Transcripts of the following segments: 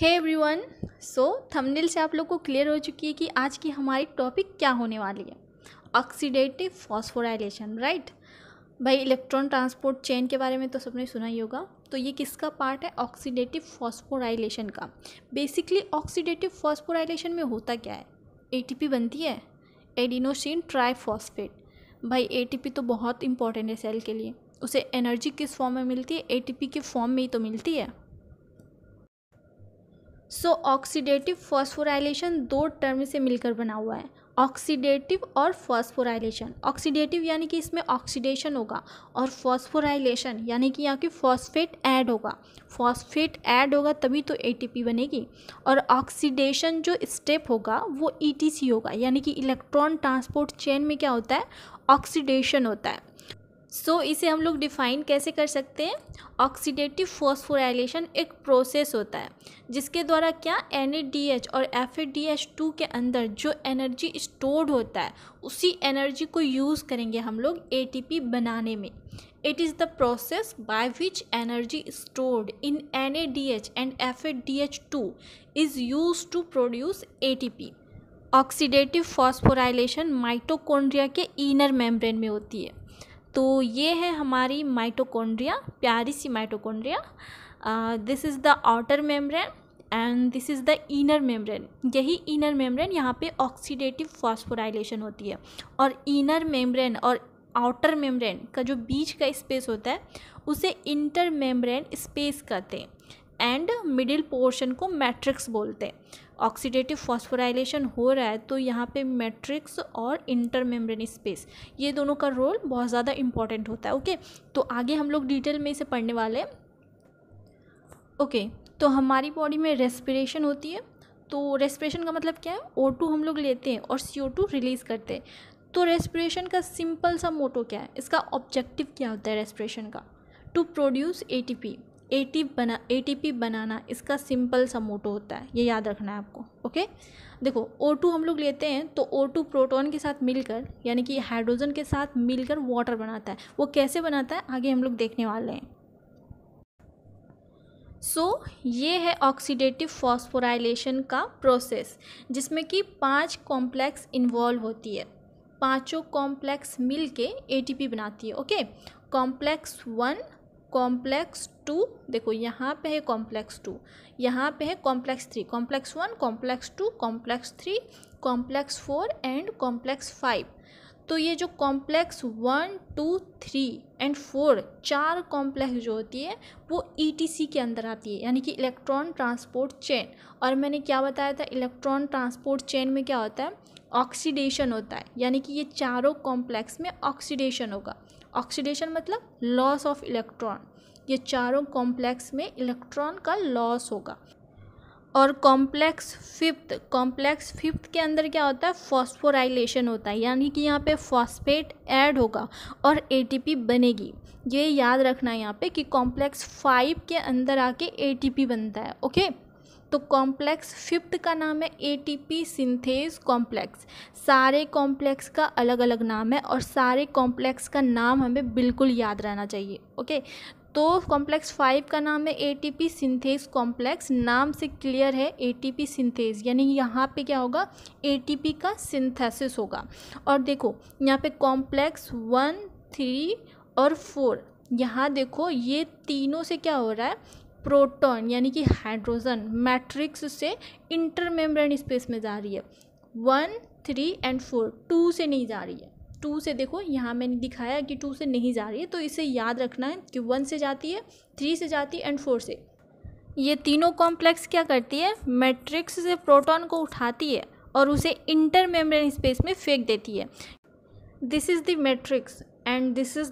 hey everyone so thumbnail से आप लोग को क्लियर हो चुकी है कि आज की हमारी टॉपिक क्या होने वाली है ऑक्सीडेटिव फॉस्फोराइलेशन राइट भाई इलेक्ट्रॉन ट्रांसपोर्ट चेन के बारे में तो सबने सुना ही होगा तो ये किसका पार्ट है ऑक्सीडेटिव फॉस्फोराइलेशन का बेसिकली ऑक्सीडेटिव फॉस्फोराइलेशन में होता क्या है पी बनती है एडिनोसिन ट्राईफॉस्फेट भाई पी तो बहुत इंपॉर्टेंट है सेल के लिए उसे एनर्जी किस फॉर्म में मिलती है पी के फॉर्म में ही तो मिलती है सो ऑक्सीडेटिव फॉस्फोराइलेशन दो टर्म से मिलकर बना हुआ है ऑक्सीडेटिव और फॉस्फोराइलेशन ऑक्सीडेटिव यानी कि इसमें ऑक्सीडेशन होगा और फॉस्फोराइलेशन यानी कि यहाँ की फॉस्फेट ऐड होगा फॉस्फेट ऐड होगा तभी तो एटीपी बनेगी और ऑक्सीडेशन जो स्टेप होगा वो ईटीसी e होगा यानी कि इलेक्ट्रॉन ट्रांसपोर्ट चेन में क्या होता है ऑक्सीडेशन होता है सो so, इसे हम लोग डिफाइन कैसे कर सकते हैं ऑक्सीडेटिव फॉस्फोराइलेशन एक प्रोसेस होता है जिसके द्वारा क्या एन और एफ टू के अंदर जो एनर्जी स्टोर्ड होता है उसी एनर्जी को यूज़ करेंगे हम लोग ए बनाने में it is the process by which energy stored in N and F two is use to produce A oxidative phosphorylation mitochondria के इनर मेम्ब्रेन में होती है तो ये है हमारी माइटोकॉन्ड्रिया प्यारी सी mitochondria this is the outer membrane and this is the inner membrane यही इनर मेम्ब्रेन यहाँ पे ऑक्सीडेटिव फॉस्फोराइलेशन होती है और इनर मेम्ब्रेन और आउटर मेम्ब्रेन का जो बीच का स्पेस होता है उसे इंटर मेम्ब्रेन स्पेस कहते हैं एंड मिडिल पोर्शन को मैट्रिक्स बोलते हैं ऑक्सीडेटिव फॉस्फोराइलेशन हो रहा है तो यहाँ पे मैट्रिक्स और इंटरमेम्ब्रेनी स्पेस ये दोनों का रोल बहुत ज़्यादा इंपॉर्टेंट होता है ओके तो आगे हम लोग डिटेल में इसे पढ़ने वाले हैं ओके तो हमारी बॉडी में रेस्पिरेशन होती है तो रेस्पिरेशन का मतलब क्या है ओ टू हम लोग लेते हैं और सी ओ टू रिलीज़ करते हैं तो रेस्पिरेशन का सिंपल सा मोटो क्या है इसका ऑब्जेक्टिव क्या होता है रेस्पिरेशन का to produce A T P A बना ए बनाना इसका सिंपल सा मोटो होता है ये याद रखना है आपको ओके देखो O2 हम लोग लेते हैं तो O2 प्रोटॉन के साथ मिलकर यानी कि हाइड्रोजन के साथ मिलकर वाटर बनाता है वो कैसे बनाता है आगे हम लोग देखने वाले हैं सो so, ये है ऑक्सीडेटिव फॉस्फोराइलेशन का प्रोसेस जिसमें कि पांच कॉम्प्लेक्स इन्वॉल्व होती है पांचों कॉम्प्लेक्स मिलके एटीपी बनाती है okay complex one complex two देखो यहाँ पे है कॉम्प्लेक्स टू यहाँ पे है complex three complex one complex two complex three complex four and complex five तो ये जो complex one two three and four चार कॉम्प्लेक्स जो होती है वो ईटीसी e के अंदर आती है यानी कि इलेक्ट्रॉन ट्रांसपोर्ट चेन और मैंने क्या बताया था इलेक्ट्रॉन ट्रांसपोर्ट चेन में क्या होता है ऑक्सीडेशन होता है यानी कि ये चारों कॉम्प्लेक्स में ऑक्सीडेशन होगा ऑक्सीडेशन मतलब लॉस ऑफ इलेक्ट्रॉन ये चारों कॉम्प्लेक्स में इलेक्ट्रॉन का लॉस होगा और कॉम्प्लेक्स फिफ्थ कॉम्प्लेक्स फिफ्थ के अंदर क्या होता है फॉस्फोराइलेशन होता है यानी कि यहाँ पे फॉस्फेट ऐड होगा और एटीपी बनेगी ये याद रखना है यहाँ पे कि कॉम्प्लेक्स फाइव के अंदर आके एटीपी बनता है ओके तो कॉम्प्लेक्स फिफ्थ का नाम है एटीपी सिंथेज कॉम्प्लेक्स सारे कॉम्प्लेक्स का अलग अलग नाम है और सारे कॉम्प्लेक्स का नाम हमें बिल्कुल याद रहना चाहिए ओके तो कॉम्प्लेक्स फाइव का नाम है एटीपी सिंथेज कॉम्प्लेक्स नाम से क्लियर है एटीपी सिंथेज यानी यहाँ पे क्या होगा एटीपी का सिंथेसिस होगा और देखो यहाँ पे कॉम्प्लेक्स वन थ्री और फोर यहाँ देखो ये तीनों से क्या हो रहा है प्रोटॉन यानी कि हाइड्रोजन मैट्रिक्स से इंटरमेम्ब्रेन स्पेस में जा रही है one three and four two से नहीं जा रही है टू से देखो यहाँ मैंने दिखाया कि टू से नहीं जा रही है तो इसे याद रखना है कि वन से जाती है थ्री से जाती है एंड फोर से ये तीनों कॉम्प्लेक्स क्या करती है मैट्रिक्स से प्रोटॉन को उठाती है और उसे मेम्ब्रेन स्पेस में फेंक देती है this is the matrix and this is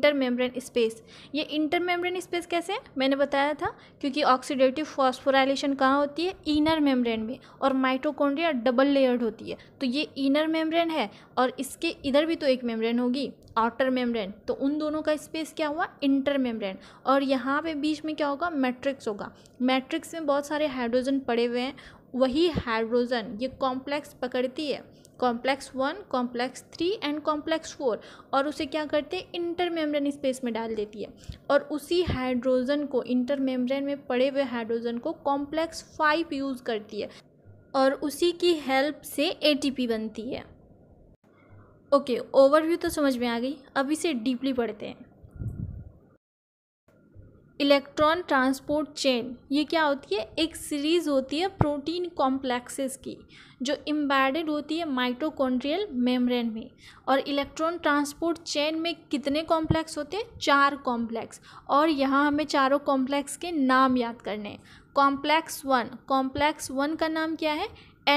the membrane space ये इंटर मेम्ब्रेन स्पेस कैसे मैंने बताया था क्योंकि ऑक्सीडेटिव फॉस्फोराइलेशन कहाँ होती है इनर मेम्ब्रेन में और माइटोकॉन्ड्रिया डबल लेयर्ड होती है तो ये इनर मेम्ब्रेन है और इसके इधर भी तो एक मेम्ब्रेन होगी आउटर मेम्ब्रेन तो उन दोनों का स्पेस क्या हुआ इंटर मेम्ब्रेन और यहाँ पे बीच में क्या होगा मैट्रिक्स होगा मैट्रिक्स में बहुत सारे हाइड्रोजन पड़े हुए हैं वही हाइड्रोजन ये कॉम्प्लेक्स पकड़ती है complex one complex three and complex four और उसे क्या करते हैं इंटर मेम्ब्रेन स्पेस में डाल देती है और उसी हाइड्रोजन को इंटर मेम्ब्रेन में पड़े हुए हाइड्रोजन को कॉम्प्लेक्स फाइव यूज़ करती है और उसी की हेल्प से पी बनती है ओके ओवरव्यू तो समझ में आ गई अब इसे डीपली पढ़ते हैं इलेक्ट्रॉन ट्रांसपोर्ट चेन ये क्या होती है एक सीरीज़ होती है प्रोटीन कॉम्प्लेक्सेस की जो इम्बेडेड होती है माइटोकॉन्ड्रियल मेम्ब्रेन में और इलेक्ट्रॉन ट्रांसपोर्ट चेन में कितने कॉम्प्लेक्स होते हैं चार कॉम्प्लेक्स और यहाँ हमें चारों कॉम्प्लेक्स के नाम याद करने हैं कॉम्प्लेक्स वन कॉम्प्लेक्स वन का नाम क्या है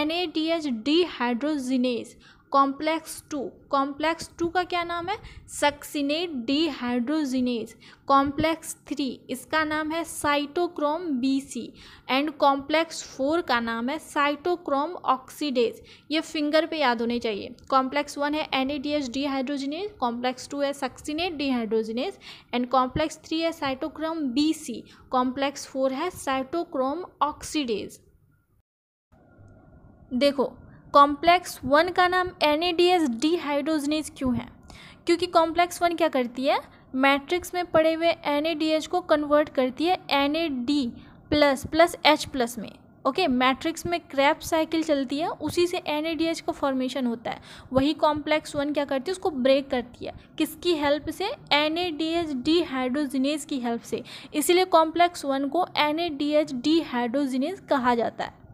N A D H dehydrogenase complex two complex two का क्या नाम है सक्सिनेट डीहाइड्रोजिनेज कॉम्प्लेक्स थ्री इसका नाम है cytochrome BC and complex four का नाम है साइटोक्रोम ऑक्सीडेज ये फिंगर पे याद होने चाहिए कॉम्प्लेक्स वन है N E D H dehydrogenase complex two है succinate dehydrogenase and complex three है cytochrome B C complex four है साइटोक्रोम ऑक्सीडेज देखो कॉम्प्लेक्स वन का नाम N A D S dehydrogenase क्यों है क्योंकि कॉम्प्लेक्स वन क्या करती है मैट्रिक्स में पड़े हुए एन ए डी एच को कन्वर्ट करती है N A D plus plus H plus में ओके okay, मैट्रिक्स में क्रैप साइकिल चलती है उसी से एन ए डी एच का फॉर्मेशन होता है वही कॉम्प्लेक्स वन क्या करती है उसको ब्रेक करती है किसकी हेल्प से N A D H dehydrogenase की हेल्प से इसीलिए कॉम्प्लेक्स वन को N A D H dehydrogenase कहा जाता है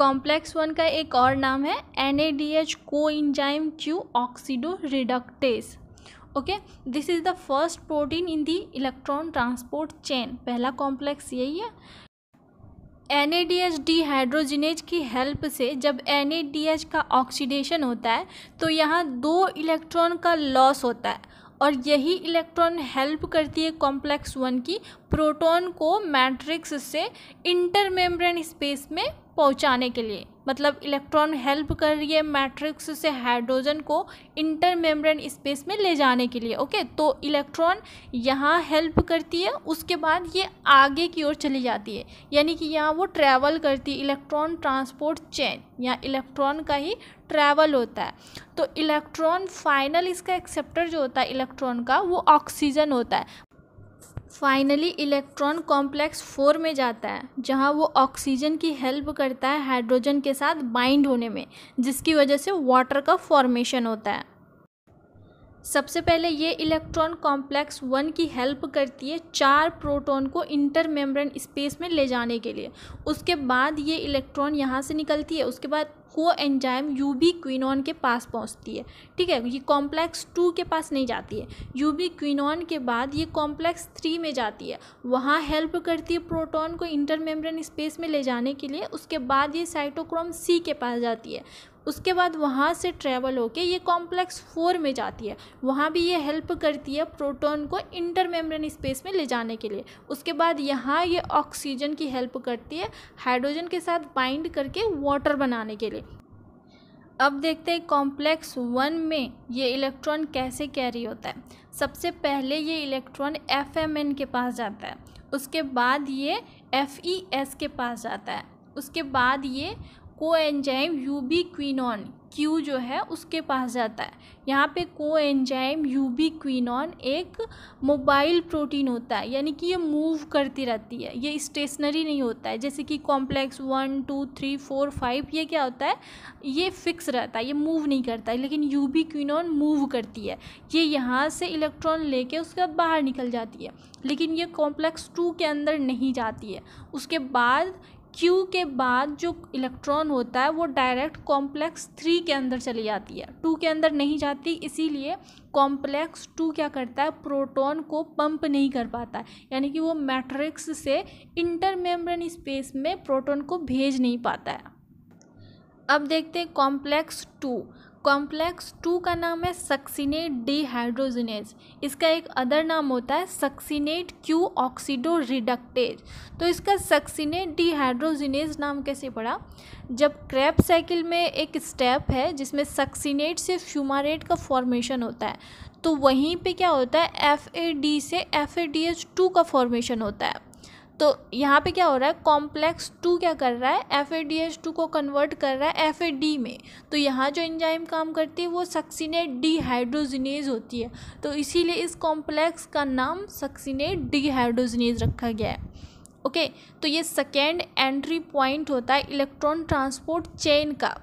कॉम्प्लेक्स वन का एक और नाम है एन ए डी एच को enzyme Q oxidoreductase okay this is the first protein in the electron transport chain पहला कॉम्प्लेक्स यही है N A D H dehydrogenase की हेल्प से जब एन ए डी एच का oxidation होता है तो यहाँ दो इलेक्ट्रॉन का लॉस होता है और यही इलेक्ट्रॉन हेल्प करती है कॉम्प्लेक्स वन की प्रोटॉन को मैट्रिक्स से इंटरमेम्ब्रेन स्पेस में पहुंचाने के लिए मतलब इलेक्ट्रॉन हेल्प कर रही है मैट्रिक्स से हाइड्रोजन को इंटर मेम्ब्रेन स्पेस में ले जाने के लिए ओके तो इलेक्ट्रॉन यहाँ हेल्प करती है उसके बाद ये आगे की ओर चली जाती है यानी कि यहाँ वो ट्रैवल करती है इलेक्ट्रॉन ट्रांसपोर्ट चेन यहाँ इलेक्ट्रॉन का ही ट्रैवल होता है तो इलेक्ट्रॉन फाइनल इसका एक्सेप्टर जो होता है इलेक्ट्रॉन का वो ऑक्सीजन होता है फाइनली इलेक्ट्रॉन कॉम्प्लेक्स फोर में जाता है जहाँ वो ऑक्सीजन की हेल्प करता है हाइड्रोजन के साथ बाइंड होने में जिसकी वजह से वाटर का फॉर्मेशन होता है सबसे पहले ये इलेक्ट्रॉन कॉम्प्लेक्स वन की हेल्प करती है चार प्रोटॉन को इंटर मेम्ब्रेन स्पेस में ले जाने के लिए उसके बाद ये इलेक्ट्रॉन यहाँ से निकलती है उसके बाद को एंजाइम यूबी क्विनॉन के पास पहुँचती है ठीक है ये कॉम्प्लेक्स टू के पास नहीं जाती है यूबी क्विनॉन के बाद ये कॉम्प्लेक्स थ्री में जाती है वहाँ हेल्प करती है प्रोटोन को इंटर मेम्ब्रेन स्पेस में ले जाने के लिए उसके बाद ये साइटोक्रोम सी के पास जाती है उसके बाद वहाँ से ट्रेवल होके ये कॉम्प्लेक्स फोर में जाती है वहाँ भी ये हेल्प करती है प्रोटॉन को मेम्ब्रेन स्पेस में ले जाने के लिए उसके बाद यहाँ ये ऑक्सीजन की हेल्प करती है हाइड्रोजन के साथ बाइंड करके वाटर बनाने के लिए अब देखते हैं कॉम्प्लेक्स वन में ये इलेक्ट्रॉन कैसे कैरी होता है सबसे पहले ये इलेक्ट्रॉन एफ एम एन के पास जाता है उसके बाद ये एफ ई एस के पास जाता है उसके बाद ये को एंजाइम क्वीनॉन क्यू जो है उसके पास जाता है यहाँ पे को एंजाइम क्वीनॉन एक मोबाइल प्रोटीन होता है यानी कि ये मूव करती रहती है ये स्टेशनरी नहीं होता है जैसे कि complex one two three four five ये क्या होता है ये फिक्स रहता है ये मूव नहीं करता है लेकिन क्वीनॉन मूव करती है ये यहाँ से इलेक्ट्रॉन लेके उसके बाद बाहर निकल जाती है लेकिन ये कॉम्प्लेक्स टू के अंदर नहीं जाती है उसके बाद क्यू के बाद जो इलेक्ट्रॉन होता है वो डायरेक्ट कॉम्प्लेक्स थ्री के अंदर चली जाती है टू के अंदर नहीं जाती इसीलिए कॉम्प्लेक्स टू क्या करता है प्रोटॉन को पंप नहीं कर पाता यानी कि वो मैट्रिक्स से इंटरमेम्ब्रेन स्पेस में प्रोटॉन को भेज नहीं पाता है अब देखते हैं कॉम्प्लेक्स टू कॉम्प्लेक्स टू का नाम है सक्सीनेट डीहाइड्रोजिनेज इसका एक अदर नाम होता है सक्सीनेट क्यू ऑक्सीडो रिडक्टेज तो इसका सक्सीनेट डीहाइड्रोजिनेज नाम कैसे पड़ा जब क्रैप साइकिल में एक स्टेप है जिसमें सक्सीनेट से फ्यूमारेट का फॉर्मेशन होता है तो वहीं पे क्या होता है एफ ए डी से F A D H two का फॉर्मेशन होता है तो यहाँ पे क्या हो रहा है कॉम्प्लेक्स टू क्या कर रहा है F A D H two को कन्वर्ट कर रहा है एफ ए डी में तो यहाँ जो इंजाइम काम करती है वो सक्सीनेट डीहाइड्रोजिनेज होती है तो इसीलिए इस कॉम्प्लेक्स का नाम सक्सीनेट डीहाइड्रोजिनेज रखा गया है ओके तो ये सेकेंड एंट्री पॉइंट होता है इलेक्ट्रॉन ट्रांसपोर्ट चेन का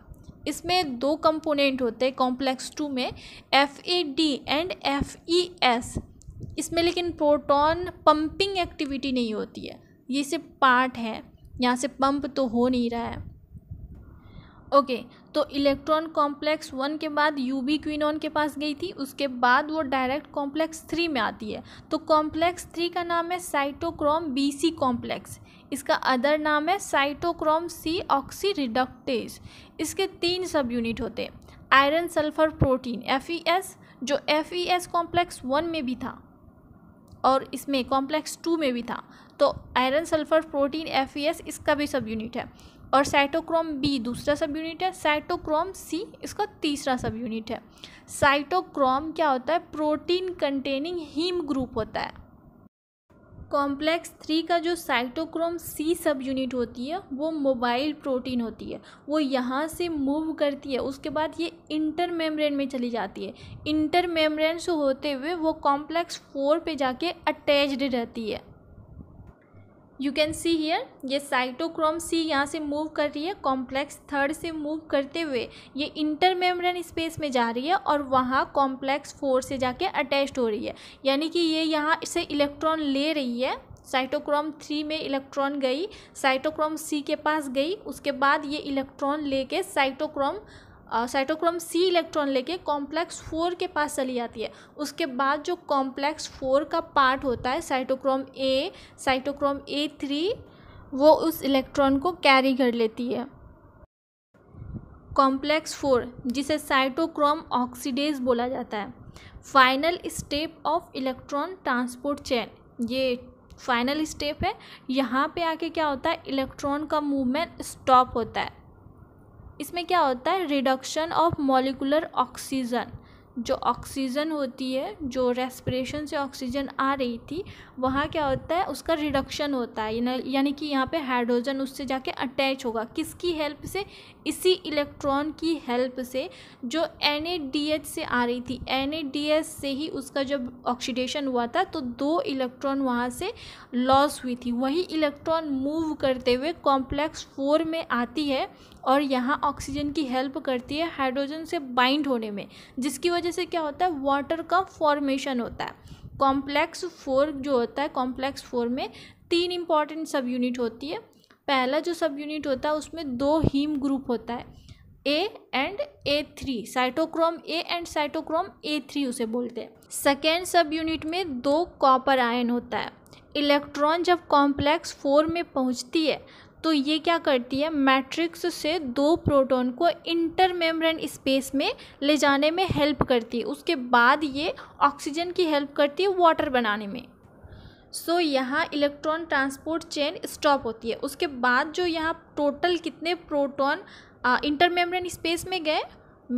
इसमें दो कंपोनेंट होते हैं कॉम्प्लेक्स टू में F A D and F E S इसमें लेकिन प्रोटॉन पंपिंग एक्टिविटी नहीं होती है ये सिर्फ पार्ट है यहाँ से पंप तो हो नहीं रहा है ओके okay, तो इलेक्ट्रॉन कॉम्प्लेक्स वन के बाद यूबी क्विनॉन के पास गई थी उसके बाद वो डायरेक्ट कॉम्प्लेक्स थ्री में आती है तो कॉम्प्लेक्स थ्री का नाम है साइटोक्रोम बीसी कॉम्प्लेक्स इसका अदर नाम है साइटोक्रोम सी ऑक्सी रिडक्टेज इसके तीन सब यूनिट होते हैं iron sulphur protein F E S जो F E S complex one में भी था और इसमें कॉम्प्लेक्स टू में भी था तो आयरन सल्फर प्रोटीन एफ इसका भी सब यूनिट है और साइटोक्रोम बी दूसरा सब यूनिट है साइटोक्रोम सी इसका तीसरा सब यूनिट है साइटोक्रोम क्या होता है प्रोटीन कंटेनिंग हीम ग्रुप होता है कॉम्प्लेक्स थ्री का जो साइटोक्रोम सी सब यूनिट होती है वो मोबाइल प्रोटीन होती है वो यहाँ से मूव करती है उसके बाद ये इंटर मेम्ब्रेन में चली जाती है इंटर मेम्ब्रेन से होते हुए वो कॉम्प्लेक्स फोर पे जाके अटैच्ड रहती है यू कैन सी हियर ये साइटोक्रोम सी यहाँ से मूव कर रही है कॉम्प्लेक्स थर्ड से मूव करते हुए ये इंटर मेम्ब्रेन स्पेस में जा रही है और वहाँ कॉम्प्लेक्स फोर से जाके अटैच्ड हो रही है यानी कि ये यहाँ से इलेक्ट्रॉन ले रही है साइटोक्रोम थ्री में इलेक्ट्रॉन गई साइटोक्रोम सी के पास गई उसके बाद ये इलेक्ट्रॉन लेके साइटोक्रोम साइटोक्रोम सी इलेक्ट्रॉन लेके कॉम्प्लेक्स फोर के पास चली जाती है उसके बाद जो कॉम्प्लेक्स फोर का पार्ट होता है cytochrome A cytochrome A three वो उस इलेक्ट्रॉन को कैरी कर लेती है कॉम्प्लेक्स फोर जिसे साइटोक्रोम ऑक्सीडेज बोला जाता है final step of electron transport chain ये फाइनल स्टेप है यहाँ पे आके क्या होता है इलेक्ट्रॉन का मूवमेंट स्टॉप होता है इसमें क्या होता है रिडक्शन ऑफ मॉलिकुलर ऑक्सीजन जो ऑक्सीजन होती है जो रेस्पिरेशन से ऑक्सीजन आ रही थी वहाँ क्या होता है उसका रिडक्शन होता है यानी कि यहाँ पे हाइड्रोजन उससे जाके अटैच होगा किसकी हेल्प से इसी इलेक्ट्रॉन की हेल्प से जो एन से आ रही थी एन से ही उसका जब ऑक्सीडेशन हुआ था तो दो इलेक्ट्रॉन वहाँ से लॉस हुई थी वही इलेक्ट्रॉन मूव करते हुए कॉम्प्लेक्स फोर में आती है और यहाँ ऑक्सीजन की हेल्प करती है हाइड्रोजन से बाइंड होने में जिसकी वजह से क्या होता है वाटर का फॉर्मेशन होता है कॉम्प्लेक्स फोर जो होता है कॉम्प्लेक्स फोर में तीन इंपॉर्टेंट सब यूनिट होती है पहला जो सब यूनिट होता है उसमें दो हीम ग्रुप होता है A and A three cytochrome A and cytochrome A three उसे बोलते हैं सेकेंड सब यूनिट में दो कॉपर आयन होता है इलेक्ट्रॉन जब कॉम्प्लेक्स फोर में पहुंचती है तो ये क्या करती है मैट्रिक्स से दो प्रोटॉन को इंटर मेम्ब्रेन स्पेस में ले जाने में हेल्प करती है उसके बाद ये ऑक्सीजन की हेल्प करती है वाटर बनाने में सो so, यहाँ इलेक्ट्रॉन ट्रांसपोर्ट चेन स्टॉप होती है उसके बाद जो यहाँ टोटल कितने प्रोटॉन इंटर मेम्ब्रेन स्पेस में गए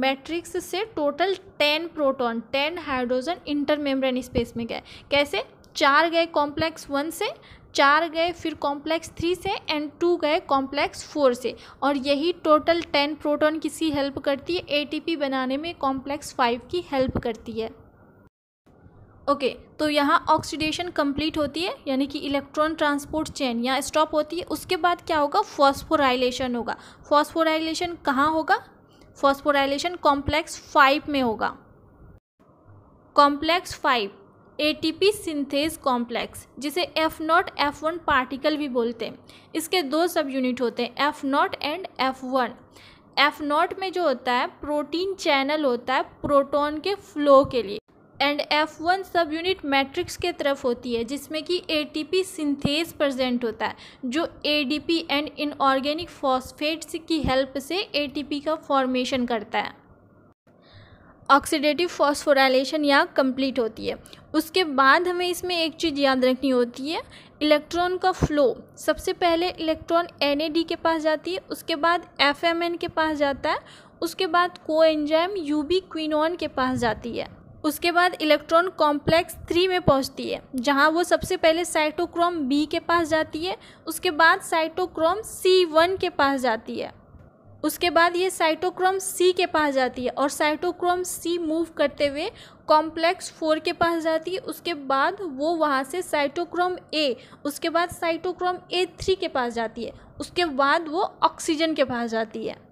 मैट्रिक्स से total ten proton ten hydrogen intermembrane space में गए कैसे चार गए कॉम्प्लेक्स वन से चार गए फिर कॉम्प्लेक्स थ्री से एंड टू गए कॉम्प्लेक्स फोर से और यही टोटल टेन प्रोटॉन किसकी हेल्प करती है एटीपी बनाने में कॉम्प्लेक्स फाइव की हेल्प करती है ओके okay, तो यहाँ ऑक्सीडेशन कंप्लीट होती है यानी कि इलेक्ट्रॉन ट्रांसपोर्ट चेन यहाँ स्टॉप होती है उसके बाद क्या होगा फॉस्फोराइलेशन होगा फॉस्फोराइलेशन कहाँ होगा फॉस्फोराइलेशन कॉम्प्लेक्स फाइव में होगा complex five ATP synthase complex जिसे F naught F one particle भी बोलते हैं इसके दो सब यूनिट होते हैं F naught and F one F naught में जो होता है प्रोटीन चैनल होता है प्रोटॉन के फ्लो के लिए and F one subunit matrix के तरफ होती है जिसमें कि ए सिंथेस प्रेजेंट होता है जो ए एंड इनऑर्गेनिक फॉस्फेट्स की हेल्प से ए का फॉर्मेशन करता है ऑक्सीडेटिव फॉस्फोराइलेशन या कंप्लीट होती है उसके बाद हमें इसमें एक चीज़ याद रखनी होती है इलेक्ट्रॉन का फ्लो सबसे पहले इलेक्ट्रॉन एन के पास जाती है उसके बाद एफ के पास जाता है उसके बाद को एंजाइम यू बी के पास जाती है उसके बाद इलेक्ट्रॉन कॉम्प्लेक्स थ्री में पहुंचती है जहां वो सबसे पहले साइटोक्रोम बी के पास जाती है उसके बाद साइटोक्रोम सी वन के पास जाती है उसके बाद ये साइटोक्रोम सी के पास जाती है और साइटोक्रोम सी मूव करते हुए कॉम्प्लेक्स फोर के पास जाती है उसके बाद वो वहाँ से साइटोक्रोम ए उसके बाद साइटोक्रोम ए थ्री के पास जाती है उसके बाद वो ऑक्सीजन के पास जाती है